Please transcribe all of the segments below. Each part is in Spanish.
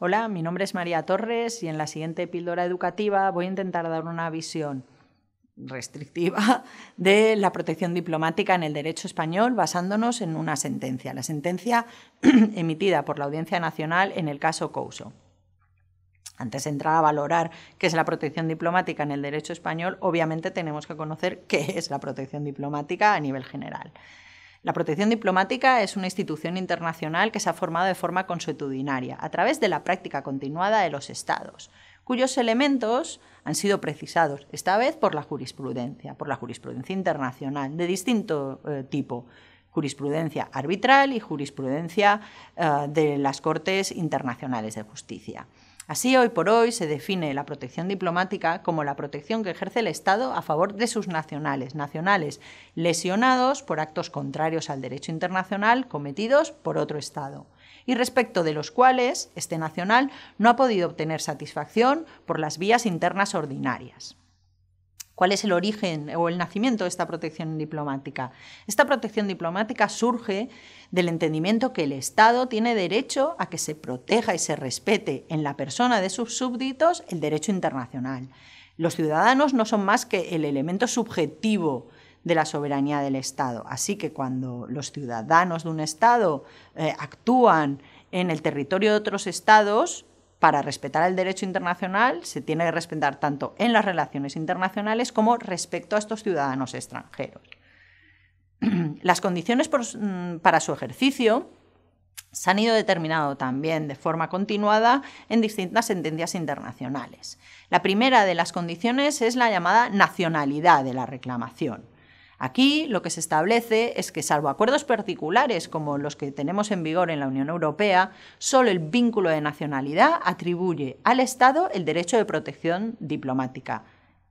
Hola, mi nombre es María Torres y en la siguiente píldora educativa voy a intentar dar una visión restrictiva de la protección diplomática en el derecho español basándonos en una sentencia, la sentencia emitida por la Audiencia Nacional en el caso Couso. Antes de entrar a valorar qué es la protección diplomática en el derecho español, obviamente tenemos que conocer qué es la protección diplomática a nivel general. La protección diplomática es una institución internacional que se ha formado de forma consuetudinaria, a través de la práctica continuada de los Estados, cuyos elementos han sido precisados, esta vez por la jurisprudencia, por la jurisprudencia internacional de distinto eh, tipo, jurisprudencia arbitral y jurisprudencia eh, de las Cortes Internacionales de Justicia. Así, hoy por hoy se define la protección diplomática como la protección que ejerce el Estado a favor de sus nacionales, nacionales lesionados por actos contrarios al derecho internacional cometidos por otro Estado, y respecto de los cuales este nacional no ha podido obtener satisfacción por las vías internas ordinarias. ¿Cuál es el origen o el nacimiento de esta protección diplomática? Esta protección diplomática surge del entendimiento que el Estado tiene derecho a que se proteja y se respete en la persona de sus súbditos el derecho internacional. Los ciudadanos no son más que el elemento subjetivo de la soberanía del Estado. Así que cuando los ciudadanos de un Estado eh, actúan en el territorio de otros estados, para respetar el derecho internacional se tiene que respetar tanto en las relaciones internacionales como respecto a estos ciudadanos extranjeros. Las condiciones mm, para su ejercicio se han ido determinando también de forma continuada en distintas sentencias internacionales. La primera de las condiciones es la llamada nacionalidad de la reclamación. Aquí lo que se establece es que, salvo acuerdos particulares como los que tenemos en vigor en la Unión Europea, solo el vínculo de nacionalidad atribuye al Estado el derecho de protección diplomática.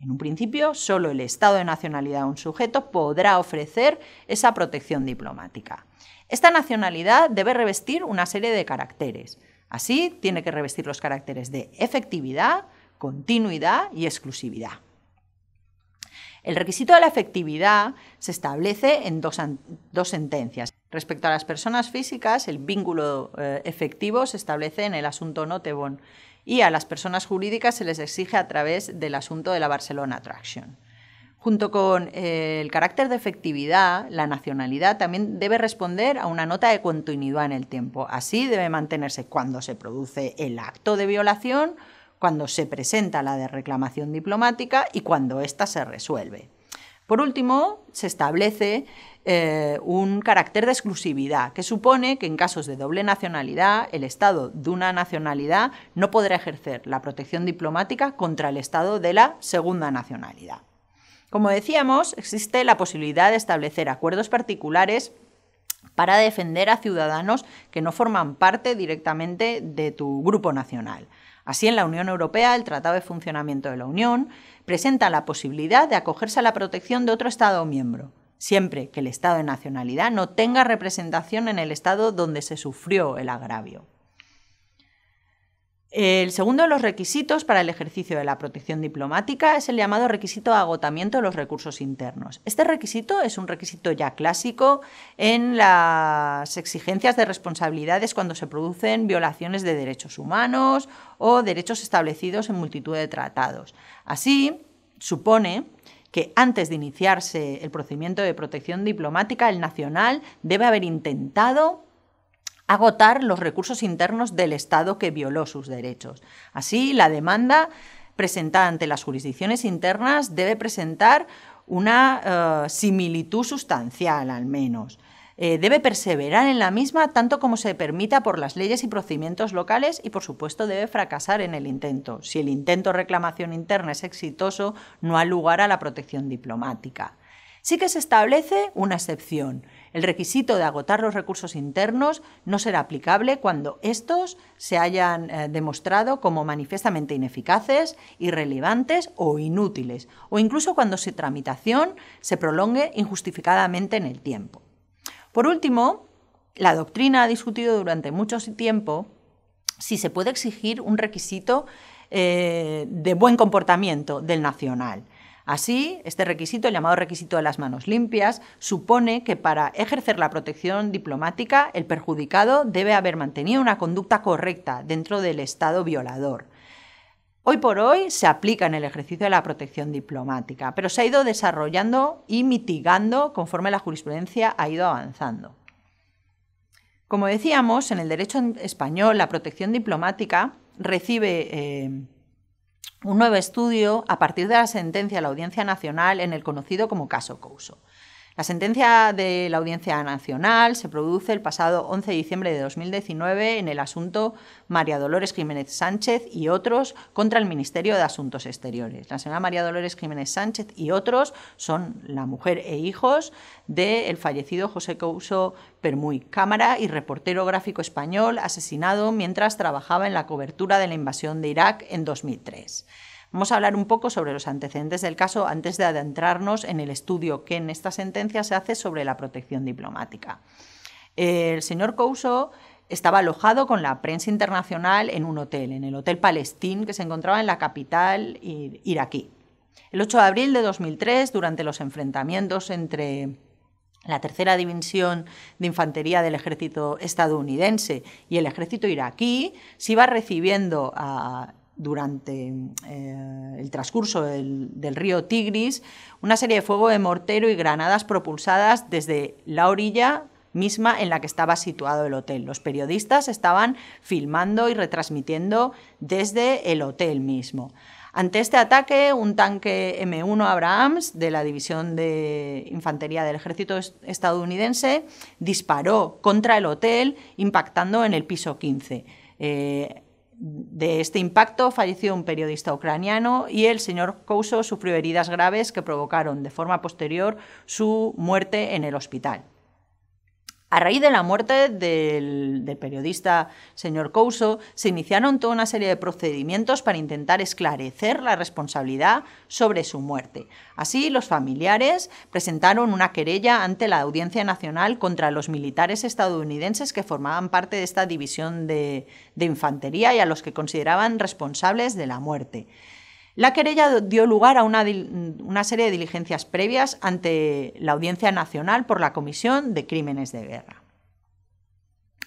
En un principio, solo el estado de nacionalidad de un sujeto podrá ofrecer esa protección diplomática. Esta nacionalidad debe revestir una serie de caracteres. Así, tiene que revestir los caracteres de efectividad, continuidad y exclusividad. El requisito de la efectividad se establece en dos, sentencias. Respecto a las personas físicas, el vínculo eh, efectivo se establece en el asunto Notebon y a las personas jurídicas se les exige a través del asunto de la Barcelona Traction Junto con eh, el carácter de efectividad, la nacionalidad también debe responder a una nota de continuidad en el tiempo. Así debe mantenerse cuando se produce el acto de violación cuando se presenta la de reclamación diplomática y cuando ésta se resuelve. Por último, se establece eh, un carácter de exclusividad que supone que en casos de doble nacionalidad, el Estado de una nacionalidad no podrá ejercer la protección diplomática contra el Estado de la segunda nacionalidad. Como decíamos, existe la posibilidad de establecer acuerdos particulares para defender a ciudadanos que no forman parte directamente de tu grupo nacional. Así, en la Unión Europea, el Tratado de Funcionamiento de la Unión presenta la posibilidad de acogerse a la protección de otro Estado miembro, siempre que el Estado de nacionalidad no tenga representación en el Estado donde se sufrió el agravio. El segundo de los requisitos para el ejercicio de la protección diplomática es el llamado requisito de agotamiento de los recursos internos. Este requisito es un requisito ya clásico en las exigencias de responsabilidades cuando se producen violaciones de derechos humanos o derechos establecidos en multitud de tratados. Así, supone que antes de iniciarse el procedimiento de protección diplomática, el nacional debe haber intentado agotar los recursos internos del Estado que violó sus derechos. Así, la demanda presentada ante las jurisdicciones internas debe presentar una eh, similitud sustancial, al menos. Eh, debe perseverar en la misma tanto como se permita por las leyes y procedimientos locales y, por supuesto, debe fracasar en el intento. Si el intento reclamación interna es exitoso, no ha lugar a la protección diplomática. Sí que se establece una excepción, el requisito de agotar los recursos internos no será aplicable cuando estos se hayan eh, demostrado como manifiestamente ineficaces, irrelevantes o inútiles, o incluso cuando su tramitación se prolongue injustificadamente en el tiempo. Por último, la doctrina ha discutido durante mucho tiempo si se puede exigir un requisito eh, de buen comportamiento del nacional. Así, este requisito, el llamado requisito de las manos limpias, supone que para ejercer la protección diplomática, el perjudicado debe haber mantenido una conducta correcta dentro del Estado violador. Hoy por hoy se aplica en el ejercicio de la protección diplomática, pero se ha ido desarrollando y mitigando conforme la jurisprudencia ha ido avanzando. Como decíamos, en el derecho español la protección diplomática recibe eh, un nuevo estudio a partir de la sentencia de la Audiencia Nacional en el conocido como caso Couso. La sentencia de la Audiencia Nacional se produce el pasado 11 de diciembre de 2019 en el asunto María Dolores Jiménez Sánchez y otros contra el Ministerio de Asuntos Exteriores. La señora María Dolores Jiménez Sánchez y otros son la mujer e hijos del fallecido José Couso Permuy, cámara y reportero gráfico español asesinado mientras trabajaba en la cobertura de la invasión de Irak en 2003. Vamos a hablar un poco sobre los antecedentes del caso antes de adentrarnos en el estudio que en esta sentencia se hace sobre la protección diplomática. El señor Couso estaba alojado con la prensa internacional en un hotel, en el Hotel Palestín, que se encontraba en la capital iraquí. El 8 de abril de 2003, durante los enfrentamientos entre la tercera división de infantería del ejército estadounidense y el ejército iraquí, se iba recibiendo a durante eh, el transcurso del, río Tigris una serie de fuego de mortero y granadas propulsadas desde la orilla misma en la que estaba situado el hotel. Los periodistas estaban filmando y retransmitiendo desde el hotel mismo. Ante este ataque, un tanque M1 Abrahams de la División de Infantería del Ejército estadounidense disparó contra el hotel impactando en el piso 15. De este impacto falleció un periodista ucraniano y el señor Couso sufrió heridas graves que provocaron de forma posterior su muerte en el hospital. A raíz de la muerte del, periodista señor Couso, se iniciaron toda una serie de procedimientos para intentar esclarecer la responsabilidad sobre su muerte. Así, los familiares presentaron una querella ante la Audiencia Nacional contra los militares estadounidenses que formaban parte de esta división de infantería y a los que consideraban responsables de la muerte. La querella dio lugar a una, serie de diligencias previas ante la Audiencia Nacional por la Comisión de Crímenes de Guerra.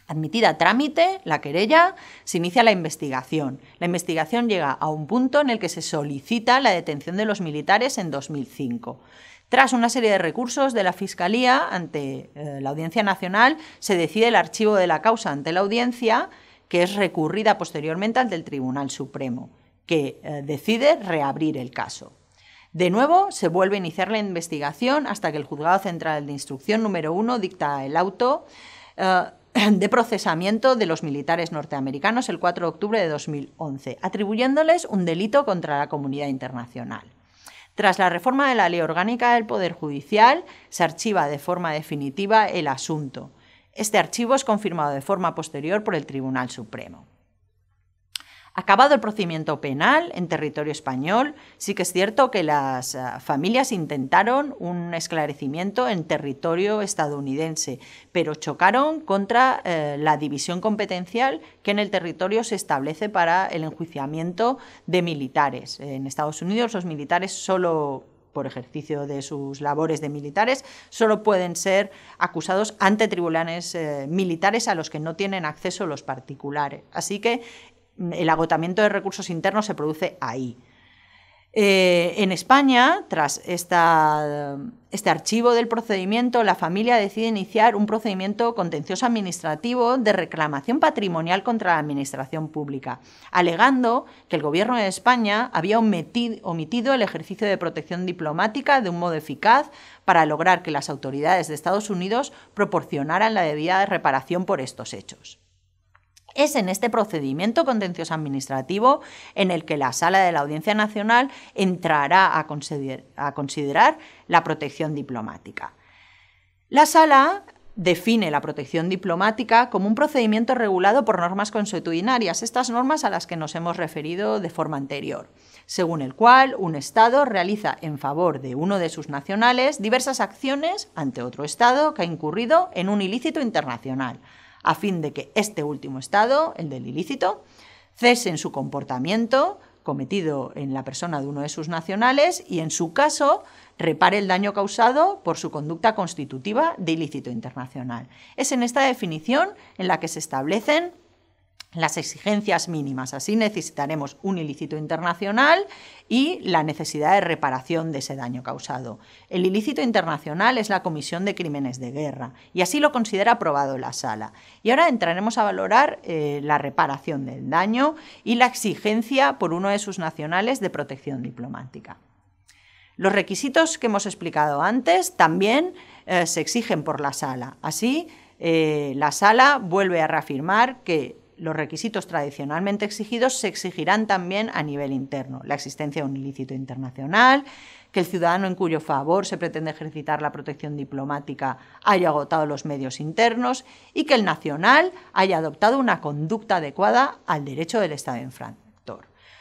Admitida trámite, la querella, se inicia la investigación. La investigación llega a un punto en el que se solicita la detención de los militares en 2005. Tras una serie de recursos de la Fiscalía ante eh, la Audiencia Nacional, se decide el archivo de la causa ante la Audiencia, que es recurrida posteriormente ante el Tribunal Supremo que eh, decide reabrir el caso. De nuevo, se vuelve a iniciar la investigación hasta que el Juzgado Central de Instrucción número 1 dicta el auto eh, de procesamiento de los militares norteamericanos el 4 de octubre de 2011, atribuyéndoles un delito contra la comunidad internacional. Tras la reforma de la ley orgánica del Poder Judicial, se archiva de forma definitiva el asunto. Este archivo es confirmado de forma posterior por el Tribunal Supremo. Acabado el procedimiento penal en territorio español, sí que es cierto que las ah, familias intentaron un esclarecimiento en territorio estadounidense, pero chocaron contra eh, la división competencial que en el territorio se establece para el enjuiciamiento de militares. En Estados Unidos los militares solo por ejercicio de sus labores de militares, solo pueden ser acusados ante tribunales eh, militares a los que no tienen acceso los particulares. Así que Mm. el agotamiento de recursos internos se produce ahí. Eh, en España, tras este archivo del procedimiento, la familia decide iniciar un procedimiento contencioso administrativo de reclamación patrimonial contra la Administración Pública, alegando que el Gobierno de España había omitido el ejercicio de protección diplomática de un modo eficaz para lograr que las autoridades de Estados Unidos proporcionaran la debida reparación por estos hechos es en este procedimiento contencioso administrativo en el que la Sala de la Audiencia Nacional entrará a, considerar la protección diplomática. La Sala define la protección diplomática como un procedimiento regulado por normas consuetudinarias, estas normas a las que nos hemos referido de forma anterior, según el cual un Estado realiza en favor de uno de sus nacionales diversas acciones ante otro Estado que ha incurrido en un ilícito internacional, a fin de que este último estado, el del ilícito, cese en su comportamiento cometido en la persona de uno de sus nacionales y, en su caso, repare el daño causado por su conducta constitutiva de ilícito internacional. Es en esta definición en la que se establecen las exigencias mínimas. Así necesitaremos un ilícito internacional y la necesidad de reparación de ese daño causado. El ilícito internacional es la comisión de crímenes de guerra y así lo considera aprobado la sala. Y ahora entraremos a valorar eh, la reparación del daño y la exigencia por uno de sus nacionales de protección diplomática. Los requisitos que hemos explicado antes también eh, se exigen por la sala. Así, eh, la sala vuelve a reafirmar que los requisitos tradicionalmente exigidos se exigirán también a nivel interno. La existencia de un ilícito internacional, que el ciudadano en cuyo favor se pretende ejercitar la protección diplomática haya agotado los medios internos y que el nacional haya adoptado una conducta adecuada al derecho del Estado en Francia.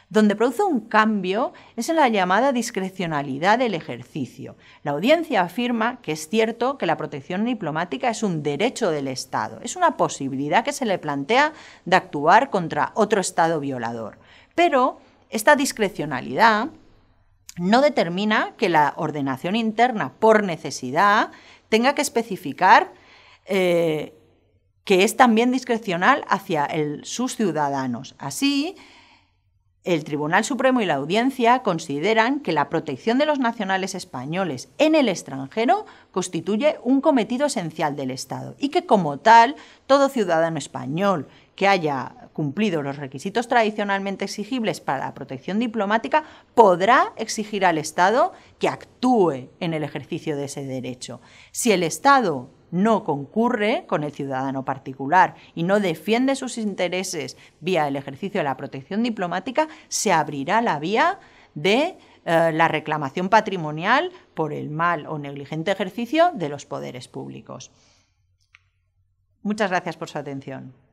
Donde produce un cambio es en la llamada discrecionalidad del ejercicio. La audiencia afirma que es cierto que la protección diplomática es un derecho del Estado, es una posibilidad que se le plantea de actuar contra otro Estado violador. Pero esta discrecionalidad no determina que la ordenación interna por necesidad tenga que especificar eh, que es también discrecional hacia sus ciudadanos. Así, el Tribunal Supremo y la Audiencia consideran que la protección de los nacionales españoles en el extranjero constituye un cometido esencial del Estado y que, como tal, todo ciudadano español que haya cumplido los requisitos tradicionalmente exigibles para la protección diplomática podrá exigir al Estado que actúe en el ejercicio de ese derecho. Si el Estado no concurre con el ciudadano particular y no defiende sus intereses vía el ejercicio de la protección diplomática, se abrirá la vía de eh, la reclamación patrimonial por el mal o negligente ejercicio de los poderes públicos. Muchas gracias por su atención.